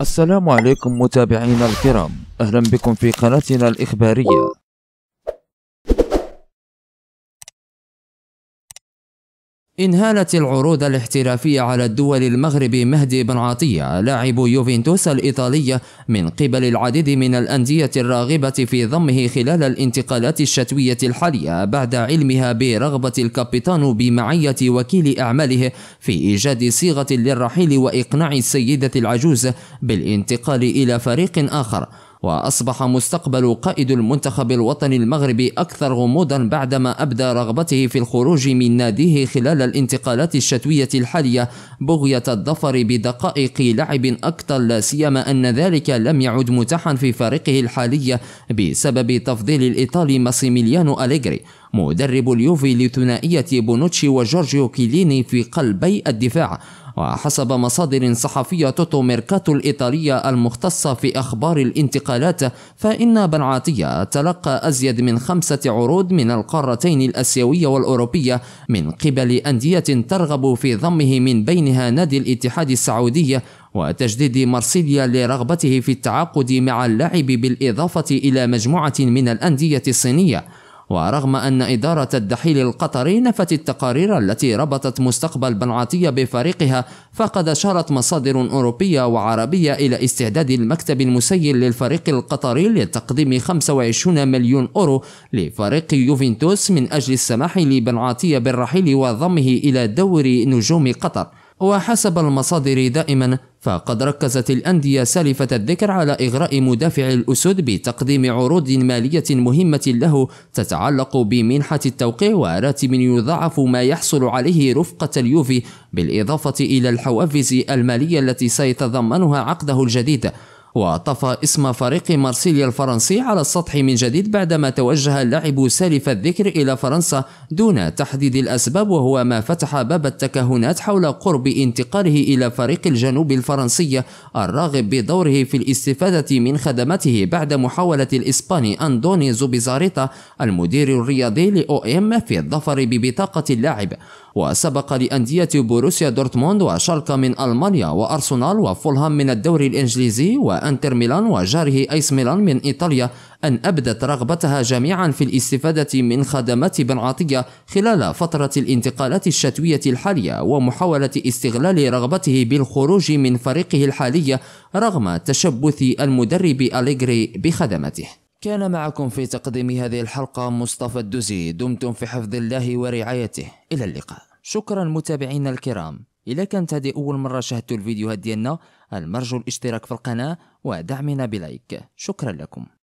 السلام عليكم متابعينا الكرام أهلا بكم في قناتنا الإخبارية انهالت العروض الاحترافية على الدول المغربي مهدي بن عطية لاعب يوفنتوس الإيطالية من قبل العديد من الأندية الراغبة في ضمه خلال الانتقالات الشتوية الحالية بعد علمها برغبة الكابيتان بمعية وكيل أعماله في إيجاد صيغة للرحيل وإقناع السيدة العجوز بالانتقال إلى فريق آخر وأصبح مستقبل قائد المنتخب الوطني المغربي أكثر غموضا بعدما أبدى رغبته في الخروج من ناديه خلال الانتقالات الشتوية الحالية بغية الظفر بدقائق لعب أكثر لا سيما أن ذلك لم يعد متاحا في فريقه الحالي بسبب تفضيل الإيطالي ماسيميليانو أليغري مدرب اليوفي لثنائية بونوتشي وجورجيو كيليني في قلبي الدفاع وحسب مصادر صحفية توتو ميركاتو الإيطالية المختصة في أخبار الانتقالات فإن بنعاتية تلقى أزيد من خمسة عروض من القارتين الأسيوية والأوروبية من قبل أندية ترغب في ضمه من بينها نادي الاتحاد السعودي وتجديد مرسيليا لرغبته في التعاقد مع اللاعب بالإضافة إلى مجموعة من الأندية الصينية ورغم أن إدارة الدحيل القطري نفت التقارير التي ربطت مستقبل بنعاتية بفريقها فقد أشارت مصادر أوروبية وعربية إلى استعداد المكتب المسير للفريق القطري لتقديم 25 مليون أورو لفريق يوفنتوس من أجل السماح لبنعاتية بالرحيل وضمه إلى دور نجوم قطر وحسب المصادر دائما فقد ركزت الأندية سالفة الذكر على إغراء مدافع الأسود بتقديم عروض مالية مهمة له تتعلق بمنحة التوقيع وراتب يضاعف ما يحصل عليه رفقة اليوفي بالإضافة إلى الحوافز المالية التي سيتضمنها عقده الجديد وطفى اسم فريق مارسيليا الفرنسي على السطح من جديد بعدما توجه اللاعب سالف الذكر إلى فرنسا دون تحديد الأسباب وهو ما فتح باب التكهنات حول قرب انتقاله إلى فريق الجنوب الفرنسي الراغب بدوره في الاستفادة من خدمته بعد محاولة الإسباني أندوني زوبيزاريتا المدير الرياضي لأو إم في الظفر ببطاقة اللاعب وسبق لأندية بوروسيا دورتموند وشالكا من ألمانيا وأرسنال وفولهام من الدوري الإنجليزي و أنتر ميلان وجاره أيس ميلان من إيطاليا أن أبدت رغبتها جميعا في الاستفادة من خدمات بن عطية خلال فترة الانتقالات الشتوية الحالية ومحاولة استغلال رغبته بالخروج من فريقه الحالي رغم تشبث المدرب أليغري بخدمته كان معكم في تقديم هذه الحلقة مصطفى الدزي دمتم في حفظ الله ورعايته إلى اللقاء شكرا متابعينا الكرام إذا كانت هذه أول مرة شاهدتوا الفيديوهات ديالنا المرجو الاشتراك في القناة ودعمنا بلايك شكرا لكم